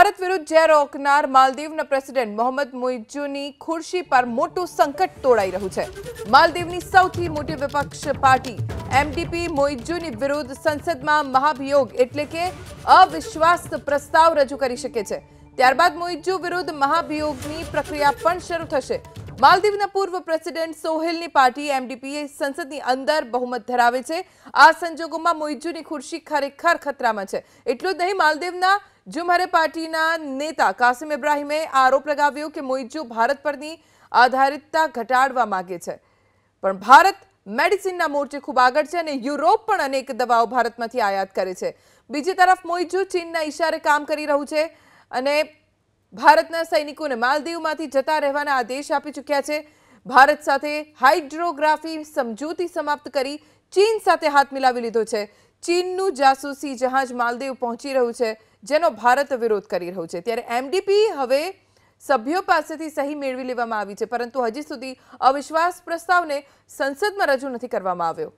ભારત વિરુદ્ધ ઝેર ઓકનાર માલદીવના પ્રેસિડેન્ટ મોહમ્મદ મુઇજુની ખુરશી પર મોટું સંકટ તોડાઈ રહ્યું છે માલદીવની સૌથી મોટી વિપક્ષ પાર્ટી એમડીપી મોઇજુની વિરુદ્ધ સંસદમાં મહાભિયોગ એટલે કે અવિશ્વાસ પ્રસ્તાવ રજૂ કરી શકે છે ત્યારબાદ મોઇજુ વિરુદ્ધ મહાભિયોગની પ્રક્રિયા પણ શરૂ થશે માલદીવના પૂર્વ પ્રેસિડેન્ટ સોહેલની પાર્ટી એમડીપીએ સંસદની અંદર બહુમત ધરાવે છે આ સંજોગોમાં મોઇજુની ખુરશી ખરેખર ખતરામાં છે એટલું જ નહીં માલદીવના જુમારે પાર્ટીના નેતા કાસિમ ઇબ્રાહીમે આરોપ લગાવ્યો કે મોઇજુ ભારત પરની આધારિતતા ઘટાડવા માંગે છે પણ ભારત મેડિસિનના મોરચે ખૂબ આગળ છે અને યુરોપ પણ અનેક દવાઓ ભારતમાંથી આયાત કરે છે બીજી તરફ મોઇજુ ચીન સાથે ઈશારે કામ કરી રહ્યું છે અને ભારતના સૈનિકોને માલદીવમાંથી જતા રહેવાનો આદેશ આપી ચૂક્યા છે ભારત સાથે હાઇડ્રોગ્રાફી સમજૂતી સમાપ્ત કરી ચીન સાથે હાથ મિલાવી લીધો છે ચીનનું જાસૂસી જહાજ માલદીવ પહોંચી રહ્યું છે જેનો ભારત વિરોધ કરી રહ્યો છે ત્યારે એમડીપી હવે સભ્યો પાસેથી સહી મેળવી લેવામાં આવી છે પરંતુ હજી સુધી અવિશ્વાસ પ્રસ્તાવને સંસદમાં રજૂ નથી કરવામાં આવ્યો